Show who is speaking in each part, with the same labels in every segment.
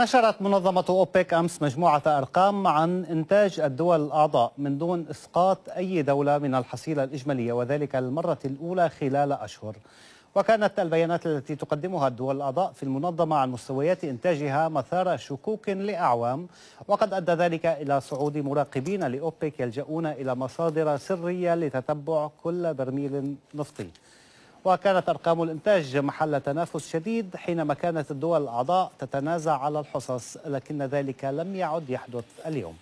Speaker 1: نشرت منظمة أوبك أمس مجموعة أرقام عن إنتاج الدول الأعضاء من دون إسقاط أي دولة من الحصيلة الإجمالية وذلك المرة الأولى خلال أشهر وكانت البيانات التي تقدمها الدول الأعضاء في المنظمة عن مستويات إنتاجها مثار شكوك لأعوام وقد أدى ذلك إلى صعود مراقبين لأوبك يلجؤون إلى مصادر سرية لتتبع كل برميل نفطي وكانت أرقام الإنتاج محل تنافس شديد حينما كانت الدول الأعضاء تتنازع على الحصص لكن ذلك لم يعد يحدث اليوم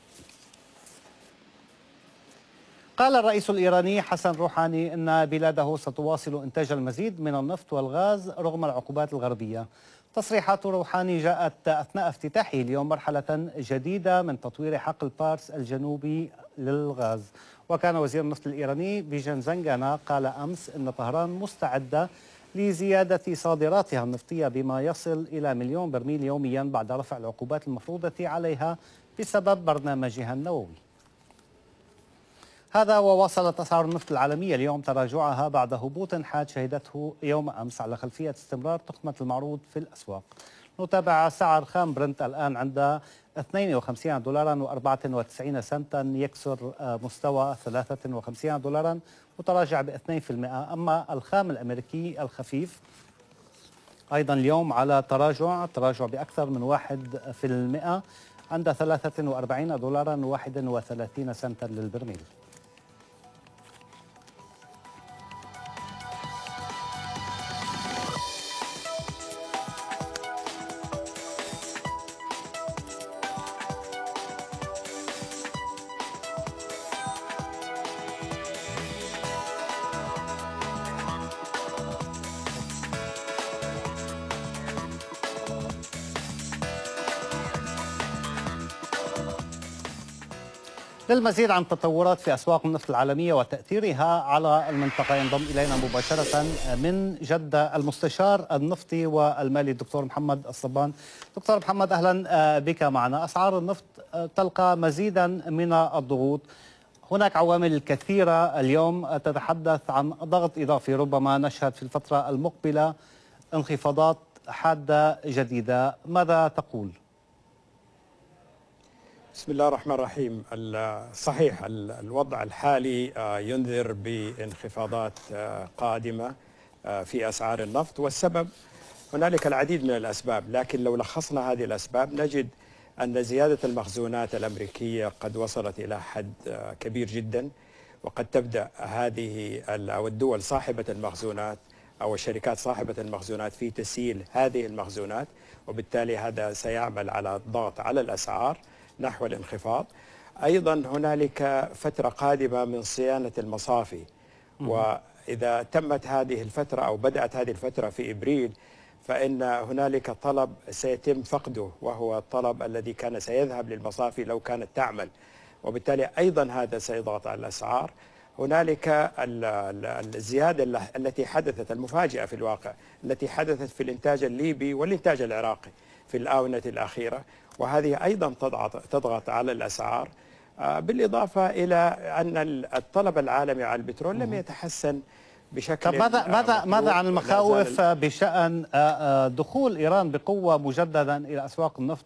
Speaker 1: قال الرئيس الإيراني حسن روحاني أن بلاده ستواصل إنتاج المزيد من النفط والغاز رغم العقوبات الغربية تصريحات روحاني جاءت أثناء افتتاحه اليوم مرحلة جديدة من تطوير حقل بارس الجنوبي للغاز وكان وزير النفط الإيراني بيجن زنجانا قال أمس أن طهران مستعدة لزيادة صادراتها النفطية بما يصل إلى مليون برميل يوميا بعد رفع العقوبات المفروضة عليها بسبب برنامجها النووي هذا وواصلت أسعار النفط العالمية اليوم تراجعها بعد هبوط حاد شهدته يوم أمس على خلفية استمرار تخمة المعروض في الأسواق نتابع سعر خام برنت الآن عند 52 دولارا و94 سنتا يكسر آه، مستوى 53 دولارا وتراجع ب 2% أما الخام الأمريكي الخفيف أيضا اليوم على تراجع تراجع بأكثر من 1% عند 43 دولارا و31 سنتا للبرميل للمزيد عن التطورات في أسواق النفط العالمية وتأثيرها على المنطقة ينضم إلينا مباشرة من جدة المستشار النفطي والمالي الدكتور محمد الصبان دكتور محمد أهلا آه، بك معنا أسعار النفط آه، تلقى مزيدا من الضغوط هناك عوامل كثيرة اليوم آه، تتحدث عن ضغط إضافي ربما نشهد في الفترة المقبلة انخفاضات حادة جديدة ماذا تقول؟
Speaker 2: بسم الله الرحمن الرحيم صحيح الوضع الحالي آه، ينذر بانخفاضات آه، قادمة آه، في أسعار النفط والسبب هنالك العديد من الأسباب لكن لو لخصنا هذه الأسباب نجد أن زيادة المخزونات الأمريكية قد وصلت إلى حد كبير جدا وقد تبدأ هذه أو الدول صاحبة المخزونات أو الشركات صاحبة المخزونات في تسييل هذه المخزونات وبالتالي هذا سيعمل على الضغط على الأسعار نحو الانخفاض أيضا هنالك فترة قادمة من صيانة المصافي وإذا تمت هذه الفترة أو بدأت هذه الفترة في إبريل فإن هنالك طلب سيتم فقده وهو الطلب الذي كان سيذهب للمصافي لو كانت تعمل وبالتالي أيضا هذا سيضغط على الأسعار هنالك الزيادة التي حدثت المفاجئة في الواقع التي حدثت في الإنتاج الليبي والإنتاج العراقي في الآونة الأخيرة وهذه أيضا تضغط, تضغط على الأسعار آه، بالإضافة إلى أن الطلب العالمي على البترول لم يتحسن بشكل طب ماذا ماذا ماذا عن المخاوف
Speaker 1: بشان آه، آه، دخول ايران بقوه مجددا الى اسواق النفط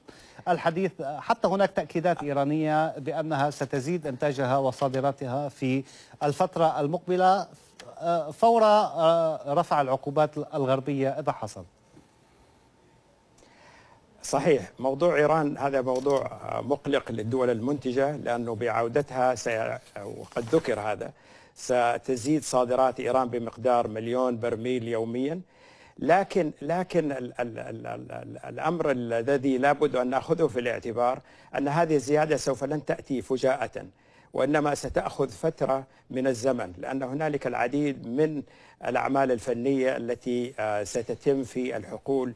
Speaker 1: الحديث حتى هناك تاكيدات ايرانيه بانها ستزيد انتاجها وصادراتها في الفتره المقبله فور رفع العقوبات الغربيه اذا حصل
Speaker 2: صحيح موضوع إيران هذا موضوع آه، مقلق للدول المنتجة لأنه بعودتها وقد ذكر هذا ستزيد صادرات إيران بمقدار مليون برميل يوميا لكن لكن ال ال ال ال الامر الذي لابد ان ناخذه في الاعتبار ان هذه الزياده سوف لن تاتي فجاءه وانما ستاخذ فتره من الزمن لان هنالك العديد من الاعمال الفنيه التي آه، ستتم في الحقول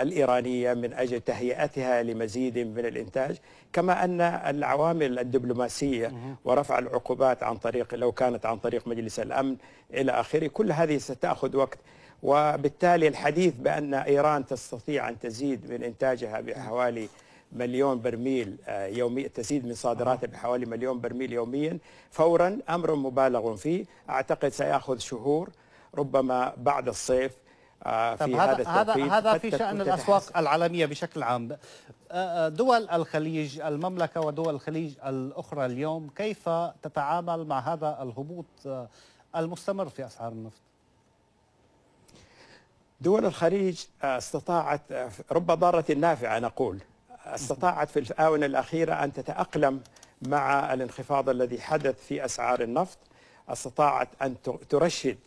Speaker 2: الإيرانية من أجل تهيئتها لمزيد من الإنتاج كما أن العوامل الدبلوماسية ورفع العقوبات عن طريق لو كانت عن طريق مجلس الأمن إلى آخره كل هذه ستأخذ وقت وبالتالي الحديث بأن إيران تستطيع أن تزيد من إنتاجها بحوالي مليون برميل آه، يوميا تزيد من صادراتها بحوالي مليون برميل يوميا فورا أمر مبالغ فيه أعتقد سيأخذ شهور ربما بعد الصيف آه، في طب هذا هذا هذا في شأن الأسواق العالمية بشكل
Speaker 1: عام آه، آه، دول الخليج المملكة ودول الخليج الأخرى اليوم كيف تتعامل مع هذا الهبوط المستمر في أسعار النفط
Speaker 2: دول الخليج استطاعت رب ضارة نافعة نقول استطاعت في الآونة الأخيرة أن تتأقلم مع الانخفاض الذي حدث في أسعار النفط استطاعت أن ترشد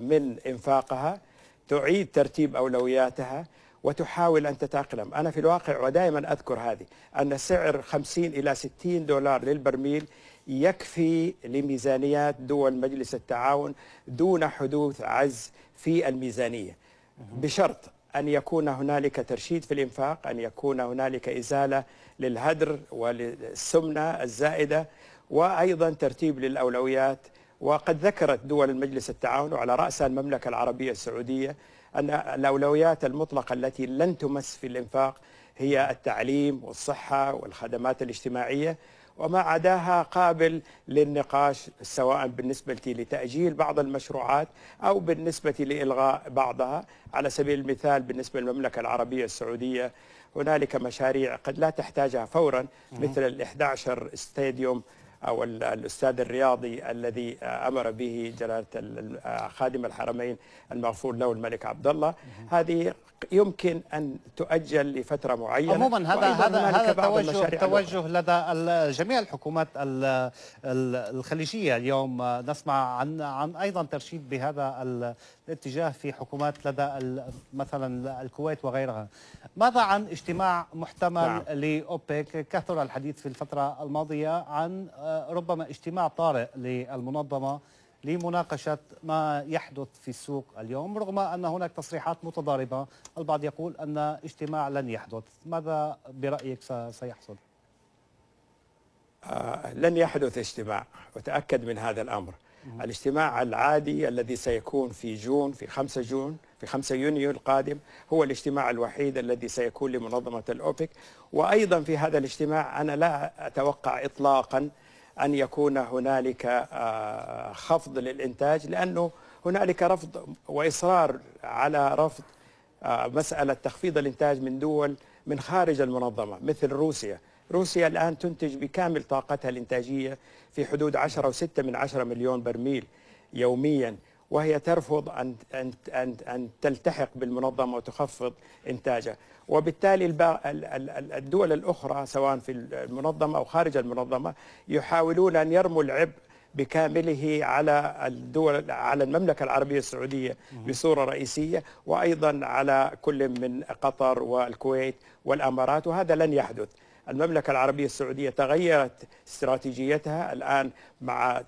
Speaker 2: من إنفاقها تعيد ترتيب أولوياتها وتحاول أن تتأقلم أنا في الواقع ودائما أذكر هذه أن سعر 50 إلى 60 دولار للبرميل يكفي لميزانيات دول مجلس التعاون دون حدوث عجز في الميزانية بشرط أن يكون هنالك ترشيد في الإنفاق أن يكون هنالك إزالة للهدر وللسمنة الزائدة وأيضا ترتيب للأولويات وقد ذكرت دول المجلس التعاون وعلى رأسها المملكة العربية السعودية أن الأولويات المطلقة التي لن تمس في الإنفاق هي التعليم والصحة والخدمات الاجتماعية وما عداها قابل للنقاش سواء بالنسبة لتأجيل بعض المشروعات أو بالنسبة لإلغاء بعضها على سبيل المثال بالنسبة للمملكة العربية السعودية هنالك مشاريع قد لا تحتاجها فورا مثل ال 11 استاديوم أو الأستاذ الرياضي الذي آه، أمر به جلالة آه، خادم الحرمين المغفور له الملك عبد الله هذه يمكن ان تؤجل لفتره معينه عموما هذا هذا هذا توجه توجه
Speaker 1: لدى جميع الحكومات الخليجيه اليوم نسمع عن عن ايضا ترشيد بهذا الاتجاه في حكومات لدى مثلا الكويت وغيرها ماذا عن اجتماع محتمل نعم. لاوبك كثر الحديث في الفتره الماضيه عن آه، ربما اجتماع طارئ للمنظمه لمناقشة ما يحدث في السوق اليوم رغم أن هناك تصريحات متضاربة البعض يقول أن اجتماع لن يحدث ماذا برأيك سيحصل؟
Speaker 2: آه، لن يحدث اجتماع وتأكد من هذا الأمر الاجتماع العادي الذي سيكون في جون في 5 جون في 5 يونيو القادم هو الاجتماع الوحيد الذي سيكون لمنظمة الأوبك وأيضا في هذا الاجتماع أنا لا أتوقع إطلاقا أن يكون هنالك آه، خفض للإنتاج لأنه هنالك رفض وإصرار على رفض آه، مسألة تخفيض الإنتاج من دول من خارج المنظمة مثل روسيا روسيا الآن تنتج بكامل طاقتها الإنتاجية في حدود 10 و6 من 10 مليون برميل يومياً وهي ترفض أن, أن, أن, أن تلتحق بالمنظمة وتخفض إنتاجها وبالتالي الدول الأخرى سواء في المنظمة أو خارج المنظمة يحاولون أن يرموا العبء بكامله على الدول على المملكه العربيه السعوديه بصوره رئيسيه وايضا على كل من قطر والكويت والامارات وهذا لن يحدث المملكة العربية السعودية تغيرت استراتيجيتها الآن مع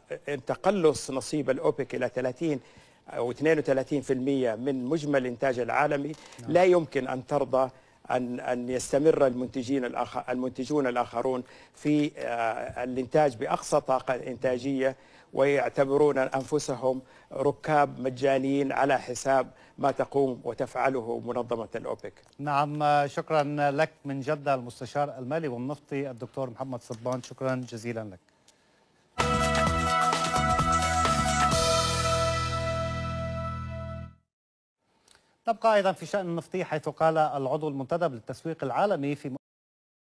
Speaker 2: تقلص نصيب الأوبك إلى 30 أو 32% من مجمل الإنتاج العالمي نعم. لا يمكن أن ترضى أن أن يستمر المنتجين الآخر المنتجون الآخرون في آه، الإنتاج بأقصى طاقة إنتاجية ويعتبرون أنفسهم ركاب مجانيين على حساب ما تقوم وتفعله منظمة الأوبك
Speaker 1: نعم شكرا لك من جدة المستشار المالي والنفطي الدكتور محمد صبان شكرا جزيلا لك نبقى أيضا في شأن النفطي حيث قال العضو المنتدب للتسويق العالمي في